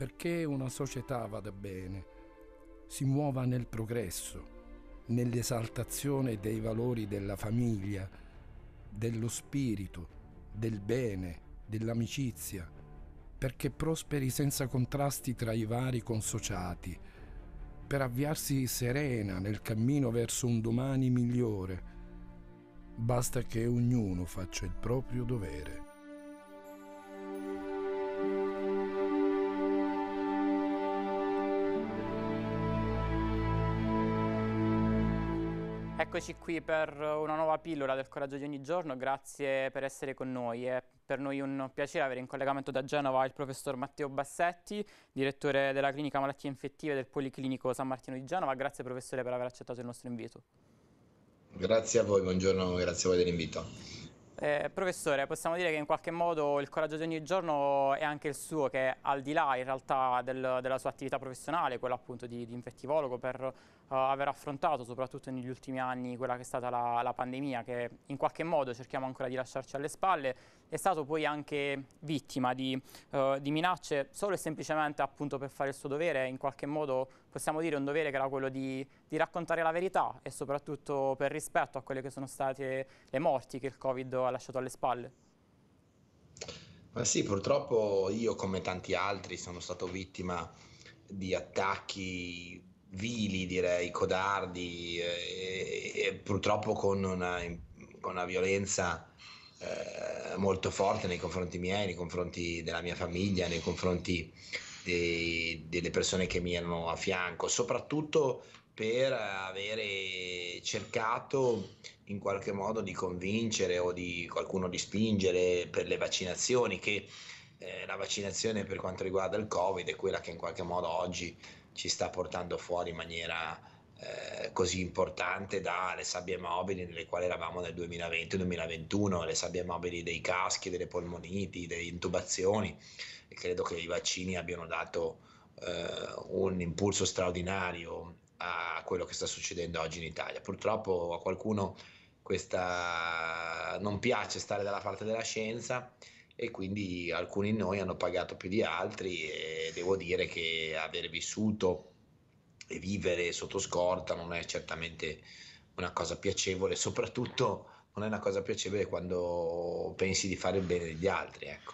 perché una società vada bene, si muova nel progresso, nell'esaltazione dei valori della famiglia, dello spirito, del bene, dell'amicizia, perché prosperi senza contrasti tra i vari consociati, per avviarsi serena nel cammino verso un domani migliore. Basta che ognuno faccia il proprio dovere. Eccoci qui per una nuova pillola del Coraggio di ogni giorno, grazie per essere con noi. È per noi un piacere avere in collegamento da Genova il professor Matteo Bassetti, direttore della clinica malattie infettive del Policlinico San Martino di Genova. Grazie professore per aver accettato il nostro invito. Grazie a voi, buongiorno, grazie a voi dell'invito. Eh, professore, possiamo dire che in qualche modo il coraggio di ogni giorno è anche il suo, che al di là in realtà del, della sua attività professionale, quella appunto di, di infettivologo, per uh, aver affrontato soprattutto negli ultimi anni quella che è stata la, la pandemia, che in qualche modo cerchiamo ancora di lasciarci alle spalle, è stato poi anche vittima di, uh, di minacce solo e semplicemente appunto per fare il suo dovere, in qualche modo possiamo dire un dovere che era quello di, di raccontare la verità e soprattutto per rispetto a quelle che sono state le morti che il Covid ha lasciato alle spalle. Ma sì, purtroppo io come tanti altri sono stato vittima di attacchi vili, direi, codardi eh, e, e purtroppo con una, con una violenza eh, molto forte nei confronti miei, nei confronti della mia famiglia, nei confronti dei, delle persone che mi erano a fianco, soprattutto per avere cercato in qualche modo di convincere o di qualcuno di spingere per le vaccinazioni, che eh, la vaccinazione per quanto riguarda il Covid è quella che in qualche modo oggi ci sta portando fuori in maniera eh, così importante dalle sabbie mobili nelle quali eravamo nel 2020-2021, le sabbie mobili dei caschi, delle polmoniti, delle intubazioni e credo che i vaccini abbiano dato eh, un impulso straordinario a quello che sta succedendo oggi in Italia. Purtroppo a qualcuno questa non piace stare dalla parte della scienza e quindi alcuni di noi hanno pagato più di altri e devo dire che aver vissuto e vivere sotto scorta non è certamente una cosa piacevole, soprattutto non è una cosa piacevole quando pensi di fare il bene degli altri. Ecco.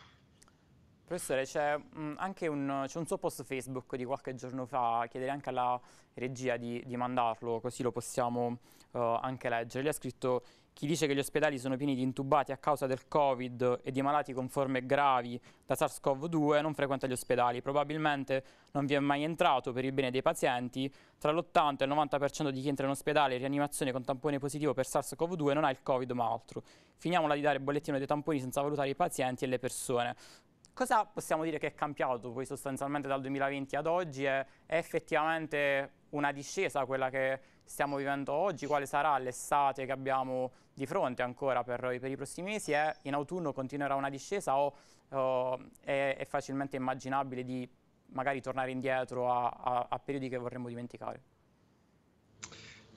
Professore, c'è mm, anche un, un, suo post Facebook di qualche giorno fa, chiederei anche alla regia di, di mandarlo, così lo possiamo uh, anche leggere. Lì ha scritto chi dice che gli ospedali sono pieni di intubati a causa del Covid e di malati con forme gravi da SARS-CoV-2 non frequenta gli ospedali. Probabilmente non vi è mai entrato per il bene dei pazienti. Tra l'80 e il 90% di chi entra in ospedale in rianimazione con tampone positivo per SARS-CoV-2 non ha il Covid ma altro. Finiamola di dare bollettino dei tamponi senza valutare i pazienti e le persone. Cosa possiamo dire che è cambiato poi sostanzialmente dal 2020 ad oggi? È, è effettivamente una discesa quella che stiamo vivendo oggi? Quale sarà l'estate che abbiamo di fronte ancora per, per i prossimi mesi? È, in autunno continuerà una discesa o oh, è, è facilmente immaginabile di magari tornare indietro a, a, a, periodi che vorremmo dimenticare.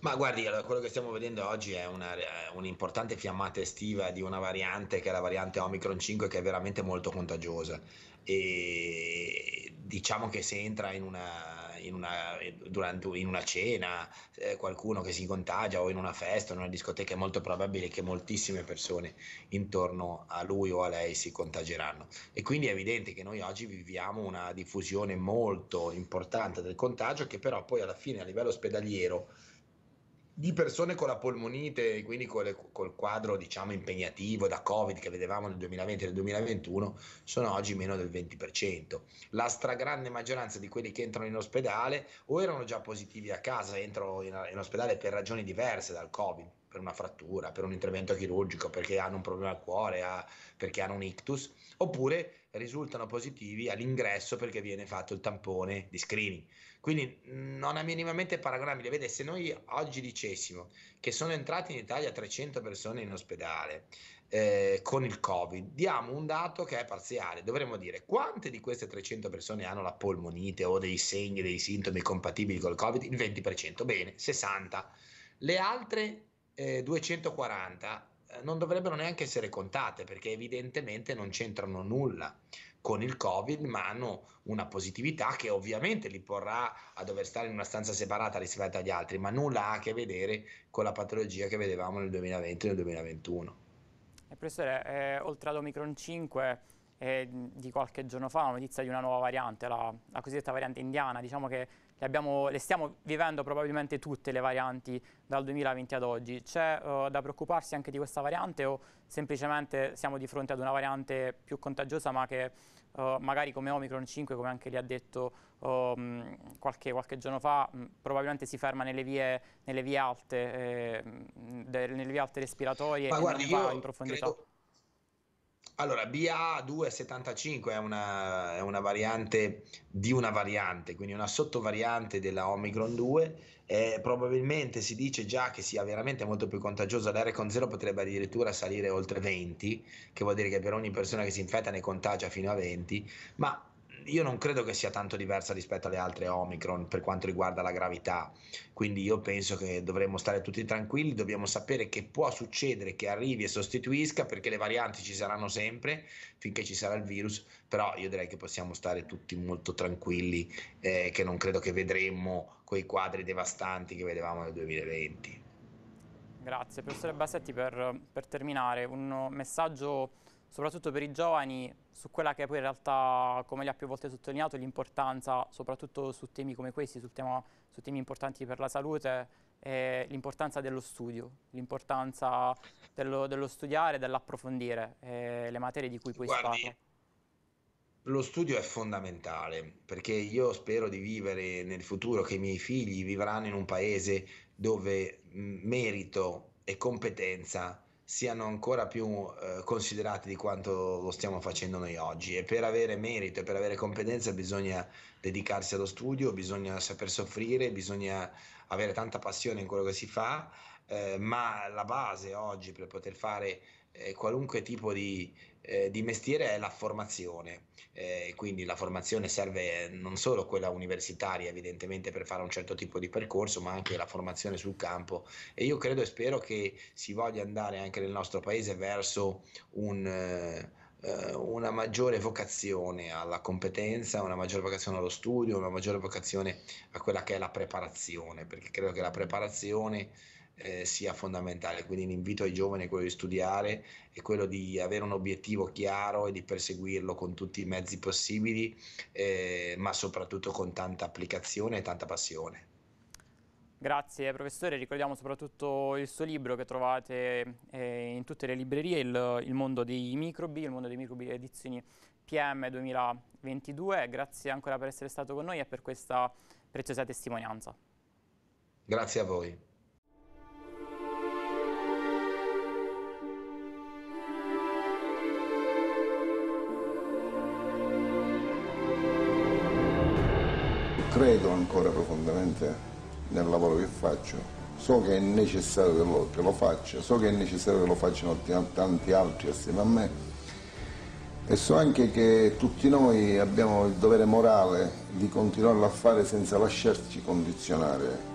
Ma guardi, allora, quello che stiamo vedendo oggi è una, un'importante fiammata estiva di una variante che è la variante Omicron 5 che è veramente molto contagiosa e diciamo che se entra in una, in una, durante, in una cena eh, qualcuno che si contagia o in una festa o in una discoteca è molto probabile che moltissime persone intorno a lui o a lei si contagieranno e quindi è evidente che noi oggi viviamo una diffusione molto importante del contagio che però poi alla fine a livello ospedaliero di persone con la polmonite, e quindi le, col quadro diciamo, impegnativo da Covid che vedevamo nel 2020 e nel 2021, sono oggi meno del 20%. La stragrande maggioranza di quelli che entrano in ospedale o erano già positivi a casa, entrano in, in ospedale per ragioni diverse dal Covid, per una frattura, per un intervento chirurgico, perché hanno un problema al cuore, a, perché hanno un ictus, oppure risultano positivi all'ingresso perché viene fatto il tampone di screening. Quindi non è minimamente paragonabile. Vede, se noi oggi dicessimo che sono entrate in Italia 300 persone in ospedale eh, con il Covid, diamo un dato che è parziale. Dovremmo dire quante di queste 300 persone hanno la polmonite o dei segni, dei sintomi compatibili col Covid? Il 20%, bene, 60. Le altre eh, 240 eh, non dovrebbero neanche essere contate perché evidentemente non c'entrano nulla con il covid ma hanno una positività che ovviamente li porrà a dover stare in una stanza separata rispetto agli altri ma nulla ha a che vedere con la patologia che vedevamo nel 2020 e nel 2021 e eh, professore eh, oltre ad Omicron 5 eh, di qualche giorno fa, la notizia di una nuova variante, la, la cosiddetta variante indiana, diciamo che le, abbiamo, le, stiamo vivendo probabilmente tutte le varianti dal 2020 ad oggi. C'è uh, da preoccuparsi anche di questa variante o semplicemente siamo di fronte ad una variante più contagiosa ma che uh, magari come Omicron 5, come anche li ha detto um, qualche, qualche, giorno fa, mh, probabilmente si ferma nelle vie, nelle vie alte, eh, de, nelle vie alte respiratorie ma e guardi, non va in profondità. Credo allora, BA275 è una, è una, variante di una variante, quindi una sottovariante della Omicron 2. Eh, probabilmente si dice già che sia veramente molto più contagiosa. L'R con 0 potrebbe addirittura salire oltre 20, che vuol dire che per ogni persona che si infetta ne contagia fino a 20. Ma io non credo che sia tanto diversa rispetto alle altre Omicron per quanto riguarda la gravità, quindi io penso che dovremmo stare tutti tranquilli, dobbiamo sapere che può succedere che arrivi e sostituisca perché le varianti ci saranno sempre finché ci sarà il virus, però io direi che possiamo stare tutti molto tranquilli, eh, che non credo che vedremo quei quadri devastanti che vedevamo nel 2020. Grazie, professore Bassetti, per, per terminare un messaggio soprattutto per i giovani, su quella che poi in realtà, come li ha più volte sottolineato, l'importanza, soprattutto su temi come questi, su, tema, su temi importanti per la salute, è l'importanza dello studio, l'importanza dello, dello, studiare, dell'approfondire eh, le materie di cui poi Guardi, si parla. Lo studio è fondamentale perché io spero di vivere nel futuro che i miei figli vivranno in un paese dove merito e competenza siano ancora più eh, considerati di quanto lo stiamo facendo noi oggi e per avere merito e per avere competenza bisogna dedicarsi allo studio, bisogna saper soffrire, bisogna avere tanta passione in quello che si fa, eh, ma la base oggi per poter fare eh, qualunque tipo di, eh, di, mestiere è la formazione, eh, quindi la formazione serve non solo quella universitaria evidentemente per fare un certo tipo di percorso, ma anche la formazione sul campo e io credo e spero che si voglia andare anche nel nostro paese verso un eh, una maggiore vocazione alla competenza, una maggiore vocazione allo studio, una maggiore vocazione a quella che è la preparazione, perché credo che la preparazione eh, sia fondamentale. Quindi l'invito ai giovani è quello di studiare, è quello di avere un obiettivo chiaro e di perseguirlo con tutti i mezzi possibili, eh, ma soprattutto con tanta applicazione e tanta passione. Grazie professore, ricordiamo soprattutto il suo libro che trovate eh, in tutte le librerie, il, il, mondo dei microbi, il mondo dei microbi edizioni PM 2022. Grazie ancora per essere stato con noi e per questa preziosa testimonianza. Grazie a voi. credo ancora profondamente nel lavoro che faccio, so che è necessario che lo, che lo faccia, so che è necessario che lo facciano tanti altri assieme a me e so anche che tutti noi abbiamo il dovere morale di continuarlo a fare senza lasciarci condizionare